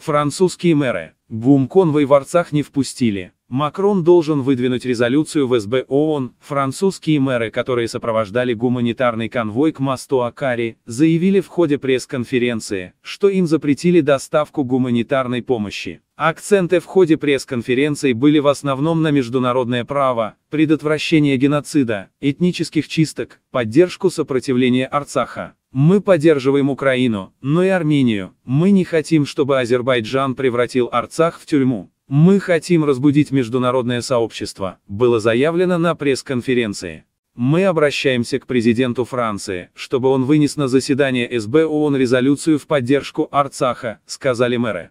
Французские мэры. Бум-конвой в Арцах не впустили. Макрон должен выдвинуть резолюцию в СБ ООН. Французские мэры, которые сопровождали гуманитарный конвой к мосту Акари, заявили в ходе пресс-конференции, что им запретили доставку гуманитарной помощи. Акценты в ходе пресс-конференции были в основном на международное право, предотвращение геноцида, этнических чисток, поддержку сопротивления Арцаха. Мы поддерживаем Украину, но и Армению. Мы не хотим, чтобы Азербайджан превратил Арцах в тюрьму. Мы хотим разбудить международное сообщество, было заявлено на пресс-конференции. Мы обращаемся к президенту Франции, чтобы он вынес на заседание СБ ООН резолюцию в поддержку Арцаха, сказали мэры.